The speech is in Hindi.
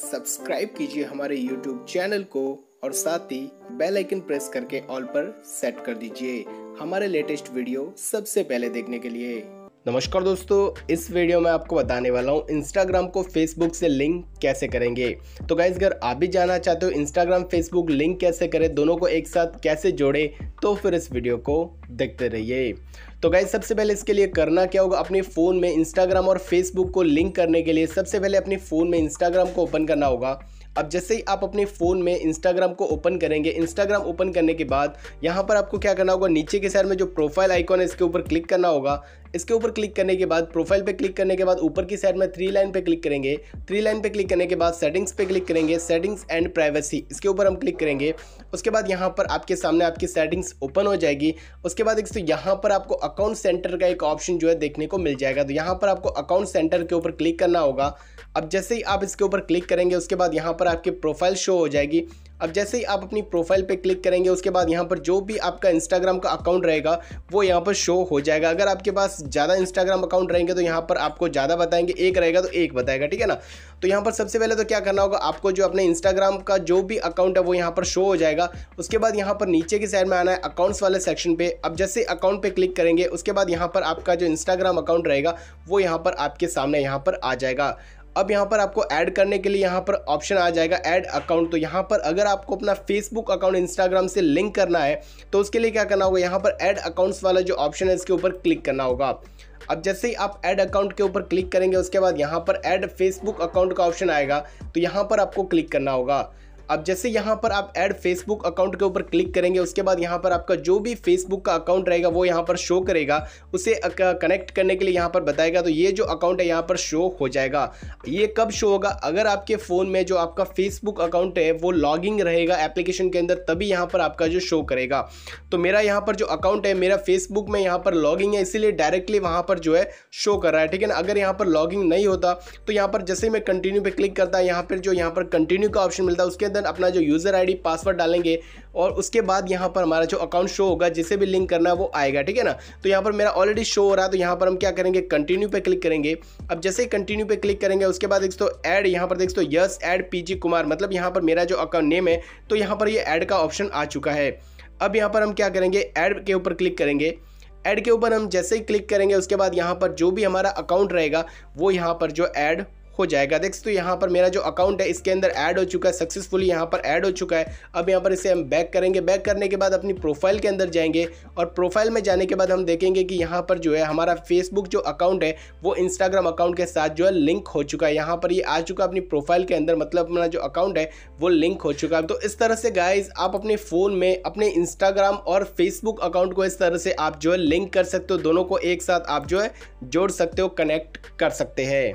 सब्सक्राइब कीजिए हमारे यूट्यूब चैनल को और साथ ही बेल आइकन प्रेस करके ऑल पर सेट कर दीजिए हमारे लेटेस्ट वीडियो सबसे पहले देखने के लिए नमस्कार दोस्तों इस वीडियो में आपको बताने वाला हूँ इंस्टाग्राम को फेसबुक से लिंक कैसे करेंगे तो गाइज अगर आप भी जानना चाहते हो इंस्टाग्राम फेसबुक लिंक कैसे करें दोनों को एक साथ कैसे जोड़े तो फिर इस वीडियो को देखते रहिए तो गाइज सबसे पहले इसके लिए करना क्या होगा अपने फ़ोन में इंस्टाग्राम और फेसबुक को लिंक करने के लिए सबसे पहले अपने फ़ोन में इंस्टाग्राम को ओपन करना होगा अब जैसे ही आप अपने फ़ोन में इंस्टाग्राम को ओपन करेंगे इंस्टाग्राम ओपन करने के बाद यहाँ पर आपको क्या करना होगा नीचे के साइड में जो प्रोफाइल आइकॉन है इसके ऊपर क्लिक करना होगा इसके ऊपर क्लिक करने के बाद प्रोफाइल पे क्लिक करने के बाद ऊपर की साइड में थ्री लाइन पे क्लिक करेंगे थ्री लाइन पे क्लिक करने के बाद सेटिंग्स पे क्लिक करेंगे सेटिंग्स एंड प्राइवेसी इसके ऊपर हम क्लिक करेंगे उसके बाद यहाँ पर आपके सामने आपकी सेटिंग्स ओपन हो जाएगी उसके बाद एक तो यहाँ पर आपको अकाउंट सेंटर का एक ऑप्शन जो है देखने को मिल जाएगा तो यहाँ पर आपको अकाउंट सेंटर के ऊपर क्लिक करना होगा अब जैसे ही आप इसके ऊपर क्लिक करेंगे उसके बाद यहाँ पर आपकी प्रोफाइल शो हो जाएगी अब जैसे ही आप अपनी प्रोफाइल पे क्लिक करेंगे उसके बाद यहाँ पर जो भी आपका इंस्टाग्राम का अकाउंट रहेगा वो यहाँ पर शो हो जाएगा अगर आपके पास ज़्यादा इंस्टाग्राम अकाउंट रहेंगे तो यहाँ पर आपको ज़्यादा बताएंगे एक रहेगा तो एक बताएगा ठीक है ना तो यहाँ पर सबसे पहले तो क्या करना होगा आपको जो अपने इंस्टाग्राम का जो भी अकाउंट है वो यहाँ पर शो हो जाएगा उसके बाद यहाँ पर नीचे की साइड में आना है अकाउंट्स वाले सेक्शन पे अब जैसे अकाउंट पर क्लिक करेंगे उसके बाद यहाँ पर आपका जो इंस्टाग्राम अकाउंट रहेगा वो यहाँ पर आपके सामने यहाँ पर आ जाएगा अब यहाँ पर आपको ऐड करने के लिए यहाँ पर ऑप्शन आ जाएगा ऐड अकाउंट तो यहाँ पर अगर आपको अपना फेसबुक अकाउंट इंस्टाग्राम से लिंक करना है तो उसके लिए क्या करना होगा यहाँ पर ऐड अकाउंट्स वाला जो ऑप्शन है इसके ऊपर क्लिक करना होगा अब जैसे ही आप ऐड अकाउंट के ऊपर क्लिक करेंगे उसके बाद यहाँ पर ऐड फेसबुक अकाउंट का ऑप्शन आएगा तो यहाँ पर आपको क्लिक करना होगा अब जैसे यहाँ पर आप ऐड फेसबुक अकाउंट के ऊपर क्लिक करेंगे उसके बाद यहाँ पर आपका जो भी फेसबुक का अकाउंट रहेगा वो यहाँ पर शो करेगा उसे कनेक्ट करने के लिए यहाँ पर बताएगा तो ये जो अकाउंट है यहाँ पर शो हो जाएगा ये कब शो होगा अगर आपके फ़ोन में जो आपका फेसबुक अकाउंट है वो लॉगिंग रहेगा एप्लीकेशन के अंदर तभी यहाँ पर आपका जो शो करेगा तो मेरा यहाँ पर जो अकाउंट है मेरा फेसबुक में यहाँ पर लॉगिंग है इसीलिए डायरेक्टली वहाँ पर जो है शो कर रहा है ठीक है ना अगर यहाँ पर लॉगिंग नहीं होता तो यहाँ पर जैसे मैं कंटिन्यू पर क्लिक करता है यहाँ पर जो यहाँ पर कंटिन्यू का ऑप्शन मिलता है उसके देन अपना जो यूज़र आईडी पासवर्ड डालेंगे और उसके बाद यहाँ पर हमारा जो अकाउंट शो होगा जिसे भी लिंक करना है वो आएगा ठीक है ना तो यहाँ पर मेरा ऑलरेडी शो हो रहा है तो यहाँ पर हम क्या करेंगे कंटिन्यू पे क्लिक करेंगे अब जैसे ही कंटिन्यू पे क्लिक करेंगे उसके बाद एक ऐड तो यहाँ पर देख यस ऐड पी कुमार मतलब यहाँ पर मेरा जो अकाउंट नेम है तो यहाँ पर ये ऐड का ऑप्शन आ चुका है अब यहाँ पर हम क्या करेंगे ऐड के ऊपर क्लिक करेंगे ऐड के ऊपर हम जैसे ही क्लिक करेंगे उसके बाद यहाँ पर जो भी हमारा अकाउंट रहेगा वो यहाँ पर जो ऐड हो जाएगा देख सकते हो यहाँ पर मेरा जो अकाउंट है इसके अंदर ऐड हो चुका है सक्सेसफुली यहाँ पर ऐड हो चुका है अब यहाँ पर इसे हम बैक करेंगे बैक करने के बाद अपनी प्रोफाइल के अंदर जाएंगे और प्रोफाइल में जाने के बाद हम देखेंगे कि यहाँ पर जो है हमारा फेसबुक जो अकाउंट है वो इंस्टाग्राम अकाउंट के साथ जो है लिंक हो चुका है यहाँ पर ये आ चुका है अपनी प्रोफाइल के अंदर मतलब अपना जो अकाउंट है वो लिंक हो चुका है तो इस तरह से गाइज आप अपने फ़ोन में अपने इंस्टाग्राम और फेसबुक अकाउंट को इस तरह से आप जो है लिंक कर सकते हो दोनों को एक साथ आप जो है जोड़ सकते हो कनेक्ट कर सकते हैं